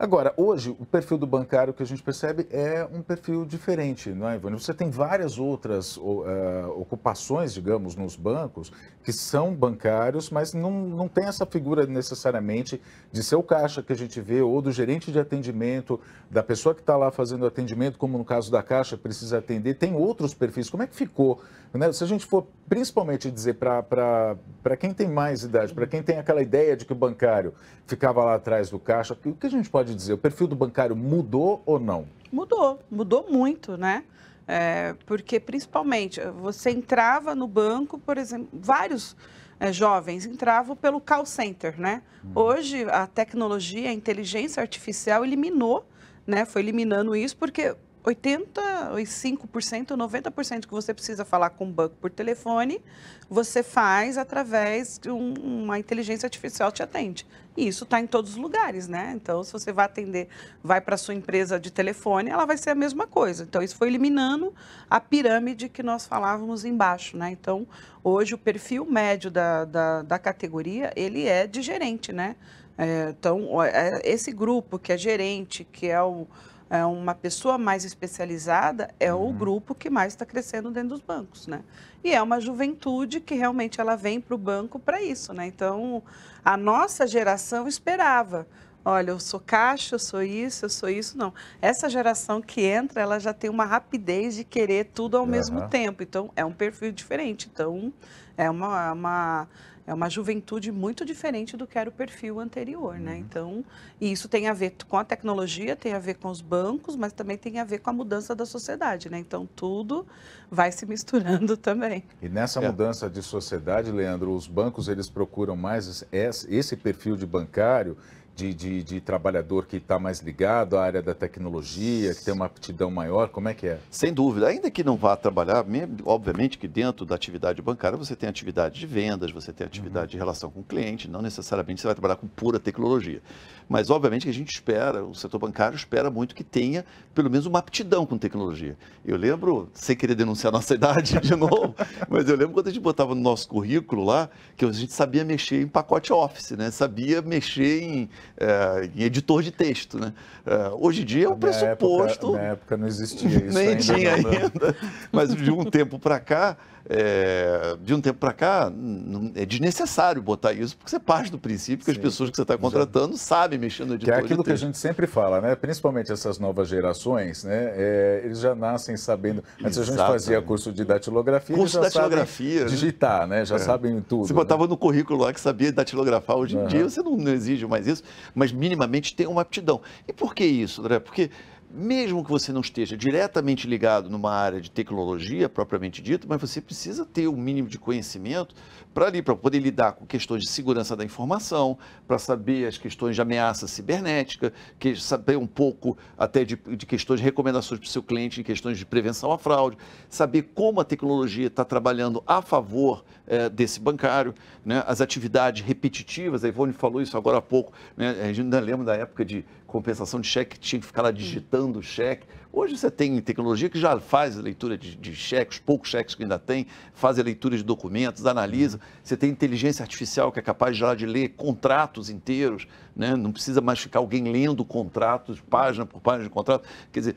Agora, hoje, o perfil do bancário que a gente percebe é um perfil diferente, não é, Ivone? Você tem várias outras uh, ocupações, digamos, nos bancos, que são bancários, mas não, não tem essa figura necessariamente de ser o caixa que a gente vê, ou do gerente de atendimento, da pessoa que está lá fazendo atendimento, como no caso da caixa, precisa atender. Tem outros perfis. Como é que ficou? Né? Se a gente for principalmente dizer para quem tem mais idade, para quem tem aquela ideia de que o bancário ficava lá atrás do caixa, o que a gente pode pode dizer? O perfil do bancário mudou ou não? Mudou, mudou muito, né? É, porque, principalmente, você entrava no banco, por exemplo, vários é, jovens entravam pelo call center, né? Hum. Hoje, a tecnologia, a inteligência artificial eliminou, né? Foi eliminando isso porque 85%, 90% que você precisa falar com o banco por telefone, você faz através de um, uma inteligência artificial te atende. E isso está em todos os lugares, né? Então, se você vai atender, vai para a sua empresa de telefone, ela vai ser a mesma coisa. Então, isso foi eliminando a pirâmide que nós falávamos embaixo, né? Então, hoje o perfil médio da, da, da categoria, ele é de gerente, né? É, então, é, esse grupo que é gerente, que é o é, uma pessoa mais especializada é uhum. o grupo que mais está crescendo dentro dos bancos, né? E é uma juventude que realmente ela vem para o banco para isso, né? Então, a nossa geração esperava olha, eu sou caixa, eu sou isso, eu sou isso, não. Essa geração que entra, ela já tem uma rapidez de querer tudo ao uhum. mesmo tempo. Então, é um perfil diferente. Então, é uma, uma é uma juventude muito diferente do que era o perfil anterior, né? uhum. né? Então, e isso tem a ver com a tecnologia, tem a ver com os bancos, mas também tem a ver com a mudança da sociedade, né? Então, tudo vai se misturando também. E nessa é. mudança de sociedade, Leandro, os bancos eles procuram mais esse perfil de bancário de, de, de trabalhador que está mais ligado à área da tecnologia, que tem uma aptidão maior? Como é que é? Sem dúvida. Ainda que não vá trabalhar, obviamente que dentro da atividade bancária você tem atividade de vendas, você tem atividade uhum. de relação com o cliente, não necessariamente você vai trabalhar com pura tecnologia. Mas, obviamente, que a gente espera, o setor bancário espera muito que tenha pelo menos uma aptidão com tecnologia. Eu lembro, sem querer denunciar a nossa idade de novo, mas eu lembro quando a gente botava no nosso currículo lá, que a gente sabia mexer em pacote office, né? sabia mexer em é, em editor de texto. Né? É, hoje em dia é um pressuposto. Época, na época não existia isso. Nem ainda, tinha não, ainda. Mas de um tempo para cá, é, de um tempo para cá, é desnecessário botar isso, porque você parte do princípio que Sim, as pessoas que você está contratando já. sabem mexer no editor. Que é aquilo que a gente sempre fala, né? principalmente essas novas gerações, né? É, eles já nascem sabendo. Antes a gente fazia curso de datilografia. Curso de datilografia. Né? digitar, né? já é. sabem tudo. Você né? botava né? no currículo lá que sabia datilografar. Hoje em uhum. dia você não, não exige mais isso mas minimamente tem uma aptidão. E por que isso, André? Porque mesmo que você não esteja diretamente ligado numa área de tecnologia propriamente dita, mas você precisa ter um mínimo de conhecimento para ali para poder lidar com questões de segurança da informação, para saber as questões de ameaça cibernética, que, saber um pouco até de, de questões de recomendações para o seu cliente em questões de prevenção à fraude, saber como a tecnologia está trabalhando a favor eh, desse bancário, né? as atividades repetitivas, a Ivone falou isso agora há pouco, né? a gente ainda lembra da época de compensação de cheque tinha que ficar lá hum. digitando o cheque. Hoje você tem tecnologia que já faz a leitura de, de cheques, poucos cheques que ainda tem, faz a leitura de documentos, analisa. Hum. Você tem inteligência artificial que é capaz já de ler contratos inteiros, né? não precisa mais ficar alguém lendo contratos, página por página de contrato. Quer dizer,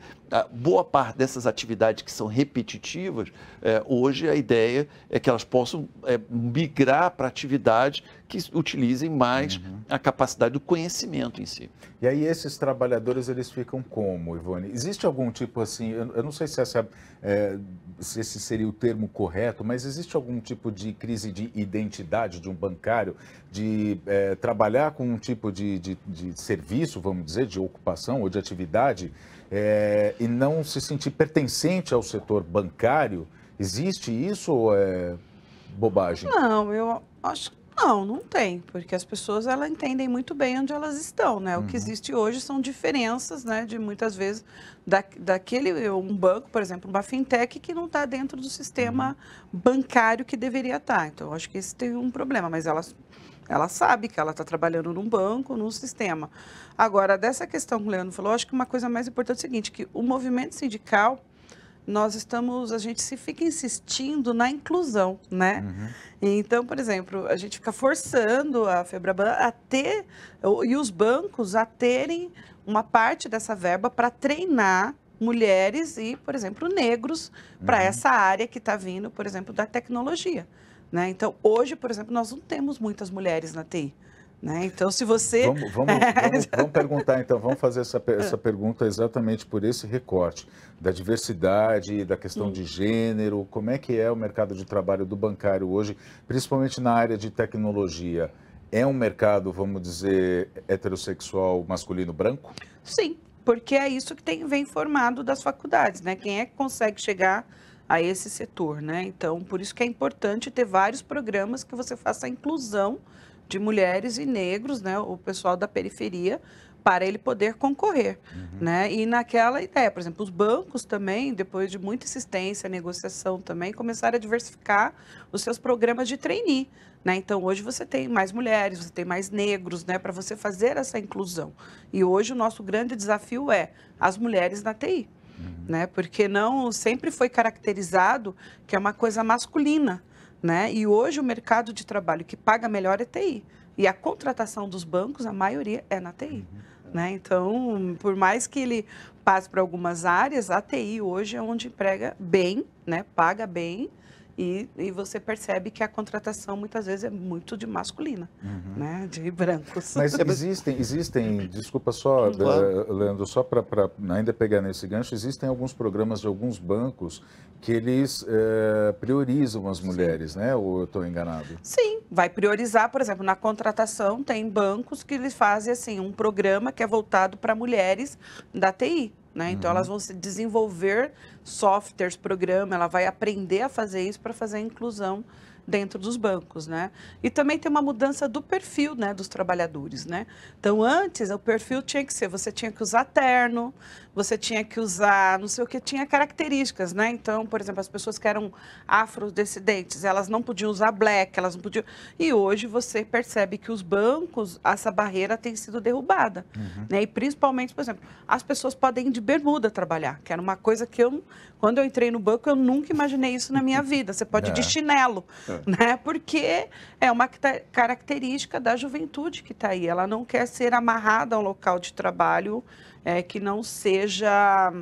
boa parte dessas atividades que são repetitivas, é, hoje a ideia é que elas possam é, migrar para atividades que utilizem mais uhum. a capacidade do conhecimento em si. E aí, esse esses trabalhadores eles ficam como, Ivone? Existe algum tipo assim, eu, eu não sei se, essa, é, se esse seria o termo correto, mas existe algum tipo de crise de identidade de um bancário, de é, trabalhar com um tipo de, de, de, serviço, vamos dizer, de ocupação ou de atividade, é, e não se sentir pertencente ao setor bancário? Existe isso ou é bobagem? Não, eu acho que não, não tem, porque as pessoas elas entendem muito bem onde elas estão, né? Uhum. O que uhum. existe hoje são diferenças, né? De muitas vezes da, daquele um banco, por exemplo, uma fintech que não está dentro do sistema uhum. bancário que deveria estar. Tá. Então, acho que esse tem um problema, mas elas ela sabe que ela está trabalhando num banco, num sistema. Agora, dessa questão que o Leandro falou, acho que uma coisa mais importante é o seguinte, que o movimento sindical nós estamos, a gente se fica insistindo na inclusão, né? Uhum. Então, por exemplo, a gente fica forçando a Febraban a ter, e os bancos a terem uma parte dessa verba para treinar mulheres e, por exemplo, negros uhum. para essa área que está vindo, por exemplo, da tecnologia. Né? Então, hoje, por exemplo, nós não temos muitas mulheres na TI. Né? Então, se você. Vamos, vamos, vamos, vamos perguntar, então, vamos fazer essa, essa pergunta exatamente por esse recorte da diversidade, da questão hum. de gênero. Como é que é o mercado de trabalho do bancário hoje, principalmente na área de tecnologia? É um mercado, vamos dizer, heterossexual masculino branco? Sim, porque é isso que tem, vem formado das faculdades, né? Quem é que consegue chegar a esse setor, né? Então, por isso que é importante ter vários programas que você faça a inclusão de mulheres e negros, né, o pessoal da periferia, para ele poder concorrer, uhum. né? E naquela ideia, por exemplo, os bancos também, depois de muita insistência, negociação também, começaram a diversificar os seus programas de trainee, né? Então hoje você tem mais mulheres, você tem mais negros, né? Para você fazer essa inclusão. E hoje o nosso grande desafio é as mulheres na TI, uhum. né? Porque não sempre foi caracterizado que é uma coisa masculina. Né? E hoje o mercado de trabalho que paga melhor é TI. E a contratação dos bancos, a maioria é na TI. Uhum. É. Né? Então, por mais que ele passe para algumas áreas, a TI hoje é onde emprega bem, né? paga bem e, e você percebe que a contratação muitas vezes é muito de masculina, uhum. né? de brancos. Mas existem, existem desculpa só, claro. Eh, Leandro, só para ainda pegar nesse gancho, existem alguns programas de alguns bancos que eles é, priorizam as mulheres, Sim. né? Ou eu estou enganado? Sim, vai priorizar, por exemplo, na contratação tem bancos que eles fazem assim um programa que é voltado para mulheres da TI. Né? Então uhum. elas vão se desenvolver softwares, programa, ela vai aprender a fazer isso para fazer a inclusão dentro dos bancos, né? E também tem uma mudança do perfil, né, dos trabalhadores, né? Então antes o perfil tinha que ser, você tinha que usar terno, você tinha que usar, não sei o que, tinha características, né? Então, por exemplo, as pessoas que eram afrodescendentes, elas não podiam usar black, elas não podiam. E hoje você percebe que os bancos, essa barreira tem sido derrubada, uhum. né? E principalmente, por exemplo, as pessoas podem ir de bermuda trabalhar, que era uma coisa que eu, quando eu entrei no banco, eu nunca imaginei isso na minha vida. Você pode é. ir de é. chinelo, é. né? Porque é uma tá, característica da juventude que está aí. Ela não quer ser amarrada a um local de trabalho é, que não seja seja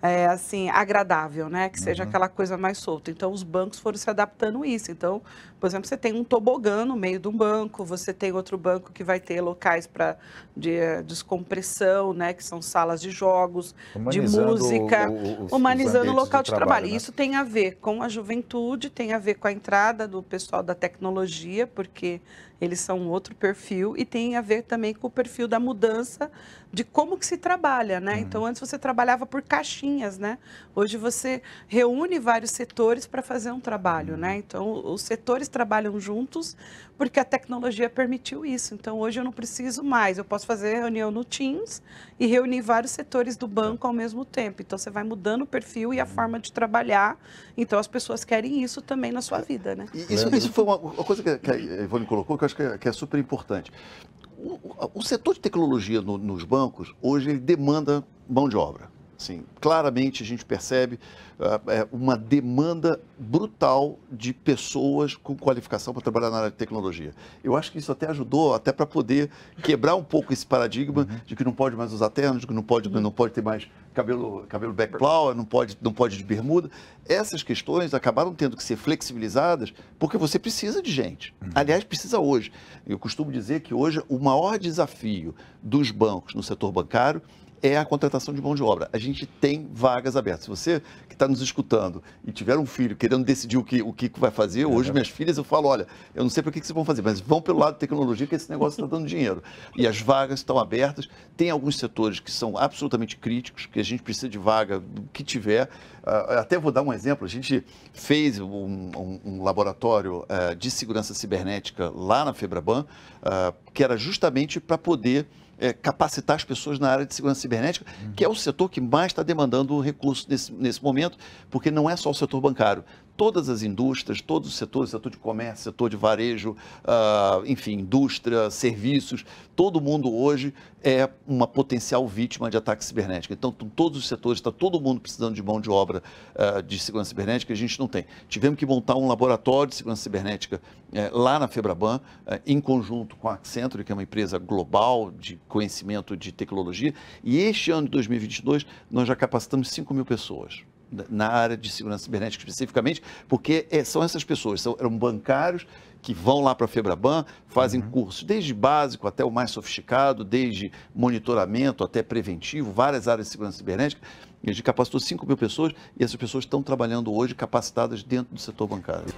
é, assim agradável, né? Que seja uhum. aquela coisa mais solta. Então os bancos foram se adaptando a isso. Então por exemplo, você tem um tobogã no meio de um banco, você tem outro banco que vai ter locais para de eh, descompressão, né, que são salas de jogos, de música, o, o, humanizando o local de, de trabalho. trabalho. Né? Isso tem a ver com a juventude, tem a ver com a entrada do pessoal da tecnologia, porque eles são outro perfil e tem a ver também com o perfil da mudança de como que se trabalha, né? Uhum. Então antes você trabalhava por caixinhas, né? Hoje você reúne vários setores para fazer um trabalho, uhum. né? Então os setores trabalham juntos, porque a tecnologia permitiu isso. Então, hoje eu não preciso mais. Eu posso fazer reunião no Teams e reunir vários setores do banco tá. ao mesmo tempo. Então, você vai mudando o perfil e a uhum. forma de trabalhar. Então, as pessoas querem isso também na sua vida, né? Isso, isso foi uma, uma, coisa que, que a Ivone colocou que eu acho que é, que é super importante. O, o, o, setor de tecnologia no, nos bancos, hoje, ele demanda mão de obra. Assim, claramente a gente percebe uh, uma demanda brutal de pessoas com qualificação para trabalhar na área de tecnologia. Eu acho que isso até ajudou, até para poder quebrar um pouco esse paradigma uhum. de que não pode mais usar ternos, de que não pode, uhum. não pode ter mais cabelo, cabelo back plow, não pode, não pode de bermuda. Essas questões acabaram tendo que ser flexibilizadas porque você precisa de gente. Uhum. Aliás, precisa hoje. Eu costumo dizer que hoje o maior desafio dos bancos no setor bancário é a contratação de mão de obra. A gente tem vagas abertas. Se você que está nos escutando e tiver um filho querendo decidir o que, o que vai fazer, hoje uhum. minhas filhas eu falo, olha, eu não sei para que, que vocês vão fazer, mas vão pelo lado da tecnologia que esse negócio está dando dinheiro. E as vagas estão abertas. Tem alguns setores que são absolutamente críticos, que a gente precisa de vaga do que tiver. Ah, até vou dar um exemplo. A gente fez um, um, um laboratório eh, de segurança cibernética lá na Febraban, ah, que era justamente para poder é, capacitar as pessoas na área de segurança cibernética, uhum. que é o setor que mais está demandando recursos nesse, nesse momento, porque não é só o setor bancário todas as indústrias, todos os setores, setor de comércio, setor de varejo, uh, enfim, indústria, serviços, todo mundo hoje é uma potencial vítima de ataque cibernético. Então, todos os setores, está todo mundo precisando de mão de obra uh, de segurança cibernética, a gente não tem. Tivemos que montar um laboratório de segurança cibernética uh, lá na Febraban, eh, em conjunto com a Accenture, que é uma empresa global de conhecimento de tecnologia, e este ano de 2022 nós já capacitamos 5 mil pessoas na área de segurança cibernética especificamente, porque é, são essas pessoas, são, eram bancários que vão lá para a Febraban, fazem uhum. cursos desde básico até o mais sofisticado, desde monitoramento até preventivo, várias áreas de segurança cibernética. A gente capacitou 5 mil pessoas e essas pessoas estão trabalhando hoje capacitadas dentro do setor bancário.